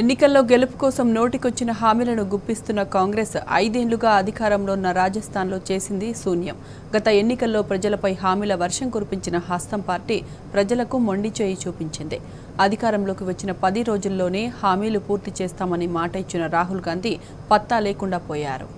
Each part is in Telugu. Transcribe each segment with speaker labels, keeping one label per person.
Speaker 1: ఎన్నికల్లో గెలుపు కోసం నోటికొచ్చిన హామీలను గుప్పిస్తున్న కాంగ్రెస్ ఐదేళ్లుగా అధికారంలో ఉన్న రాజస్థాన్లో చేసింది శూన్యం గత ఎన్నికల్లో ప్రజలపై హామీల వర్షం కురిపించిన హస్తం పార్టీ ప్రజలకు మొండి చేయి చూపించింది అధికారంలోకి వచ్చిన పది రోజుల్లోనే హామీలు పూర్తి చేస్తామని మాట ఇచ్చిన రాహుల్ గాంధీ పత్తా లేకుండా పోయారు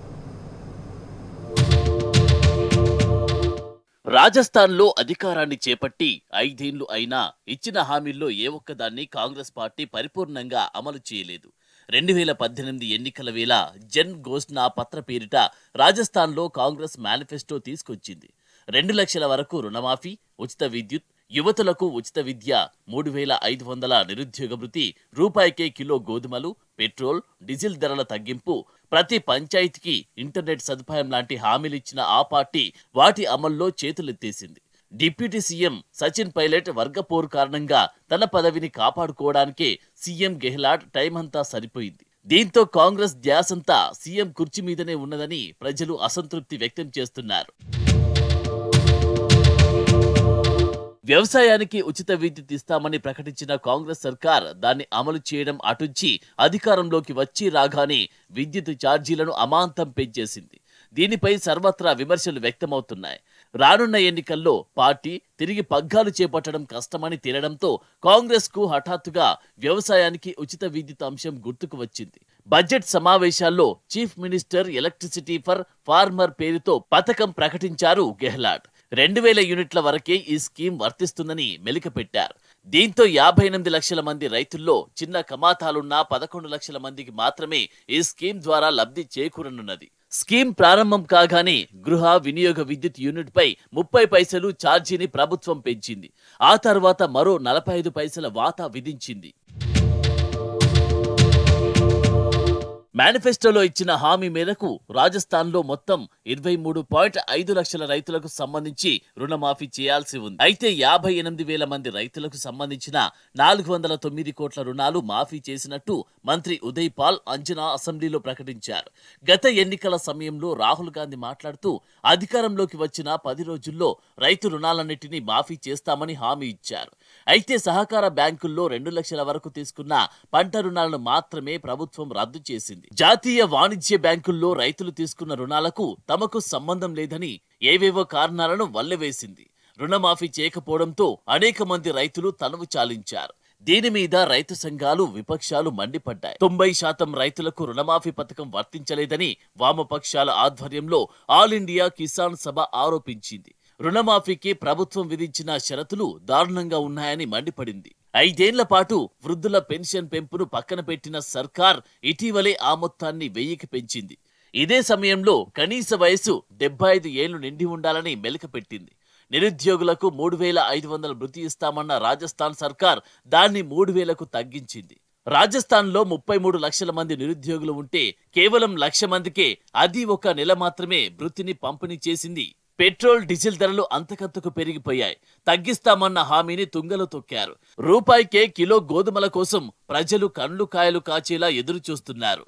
Speaker 2: రాజస్థాన్లో అధికారాన్ని చేపట్టి ఐదేళ్లు అయినా ఇచ్చిన హామీల్లో ఏ ఒక్కదాన్ని కాంగ్రెస్ పార్టీ పరిపూర్ణంగా అమలు చేయలేదు రెండు వేల పద్దెనిమిది ఎన్నికల వేళ జన్ ఘోష్నా పత్ర పేరిట రాజస్థాన్లో కాంగ్రెస్ మేనిఫెస్టో తీసుకొచ్చింది రెండు లక్షల వరకు రుణమాఫీ ఉచిత విద్యుత్ యువతులకు ఉచిత విద్య మూడు వేల ఐదు వందల నిరుద్యోగ వృత్తి రూపాయికే కిలో గోధుమలు పెట్రోల్ డీజిల్ ధరల తగ్గింపు ప్రతి పంచాయతీకి ఇంటర్నెట్ సదుపాయం లాంటి హామీలిచ్చిన ఆ పార్టీ వాటి అమల్లో చేతులెత్తేసింది డిప్యూటీ సీఎం సచిన్ పైలట్ వర్గపోరు కారణంగా తన పదవిని కాపాడుకోవడానికే సీఎం గెహ్లాట్ టైం అంతా సరిపోయింది దీంతో కాంగ్రెస్ ధ్యాసంతా సీఎం కుర్చీ మీదనే ఉన్నదని ప్రజలు అసంతృప్తి వ్యక్తం చేస్తున్నారు వ్యవసాయానికి ఉచిత విద్యుత్ ఇస్తామని ప్రకటించిన కాంగ్రెస్ సర్కార్ దాన్ని అమలు చేయడం అటుంచి అధికారంలోకి వచ్చి రాగానే విద్యుత్ ఛార్జీలను అమాంతం పెంచేసింది దీనిపై సర్వత్రా విమర్శలు వ్యక్తమవుతున్నాయి రానున్న ఎన్నికల్లో పార్టీ తిరిగి పగ్గాలు చేపట్టడం కష్టమని తేలడంతో కాంగ్రెస్ కు హఠాత్తుగా వ్యవసాయానికి ఉచిత విద్యుత్ అంశం గుర్తుకు వచ్చింది బడ్జెట్ సమావేశాల్లో chief minister electricity for farmer పేరుతో పథకం ప్రకటించారు గెహ్లాట్ రెండు వేల యూనిట్ల వరకే ఈ స్కీమ్ వర్తిస్తుందని మెలికపెట్టారు దీంతో యాభై ఎనిమిది లక్షల మంది రైతుల్లో చిన్న కమాతాలున్న పదకొండు లక్షల మందికి మాత్రమే ఈ స్కీమ్ ద్వారా లబ్ధి చేకూరనున్నది స్కీమ్ ప్రారంభం కాగానే గృహ వినియోగ విద్యుత్ యూనిట్ పై ముప్పై పైసలు ఛార్జీని ప్రభుత్వం పెంచింది ఆ తర్వాత మరో నలభై ఐదు పైసల వాతా విధించింది మేనిఫెస్టోలో ఇచ్చిన హామీ మేరకు రాజస్థాన్లో మొత్తం ఇరవై మూడు పాయింట్ ఐదు లక్షల రైతులకు సంబంధించి రుణమాఫీ చేయాల్సి ఉంది అయితే యాభై ఎనిమిది వేల మంది రైతులకు సంబంధించిన నాలుగు వందల తొమ్మిది కోట్ల రుణాలు మాఫీ చేసినట్టు మంత్రి ఉదయ్ పాల్ అంచనా అసెంబ్లీలో ప్రకటించారు గత ఎన్నికల సమయంలో రాహుల్ గాంధీ మాట్లాడుతూ అధికారంలోకి వచ్చిన పది రోజుల్లో రైతు రుణాలన్నింటినీ మాఫీ చేస్తామని హామీ ఇచ్చారు అయితే సహకార బ్యాంకుల్లో రెండు లక్షల వరకు తీసుకున్న పంట రుణాలను మాత్రమే ప్రభుత్వం రద్దు చేసింది చేసింది జాతీయ వాణిజ్య బ్యాంకుల్లో రైతులు తీసుకున్న రుణాలకు తమకు సంబంధం లేదని ఏవేవో కారణాలను వల్లవేసింది రుణమాఫీ చేయకపోవడంతో అనేక మంది రైతులు తనువు చాలించారు దీని మీద రైతు సంఘాలు విపక్షాలు మండిపడ్డాయి తొంభై శాతం రైతులకు రుణమాఫీ పథకం వర్తించలేదని వామపక్షాల ఆధ్వర్యంలో ఆల్ ఇండియా కిసాన్ సభ ఆరోపించింది రుణమాఫీకి ప్రభుత్వం విధించిన షరతులు దారుణంగా ఉన్నాయని మండిపడింది ఐదేళ్ల పాటు వృద్ధుల పెన్షన్ పెంపును పక్కన పెట్టిన సర్కార్ ఇటీవలే ఆ మొత్తాన్ని వెయ్యికి పెంచింది ఇదే సమయంలో కనీస వయసు డెబ్బై ఐదు ఏళ్లు నిండి ఉండాలని మెలకపెట్టింది నిరుద్యోగులకు మూడు వేల ఐదు వందల మృతి ఇస్తామన్న రాజస్థాన్ సర్కార్ దాన్ని మూడు వేలకు తగ్గించింది రాజస్థాన్లో ముప్పై మూడు లక్షల మంది నిరుద్యోగులు ఉంటే కేవలం లక్ష మందికే అది ఒక నెల మాత్రమే వృత్తిని పంపిణీ చేసింది పెట్రోల్ డీజిల్ ధరలు అంతకంతకు పెరిగిపోయాయి తగ్గిస్తామన్న హామీని తుంగలు తొక్కారు రూపాయికే కిలో గోధుమల కోసం ప్రజలు కండ్లు కాయలు కాచేలా ఎదురుచూస్తున్నారు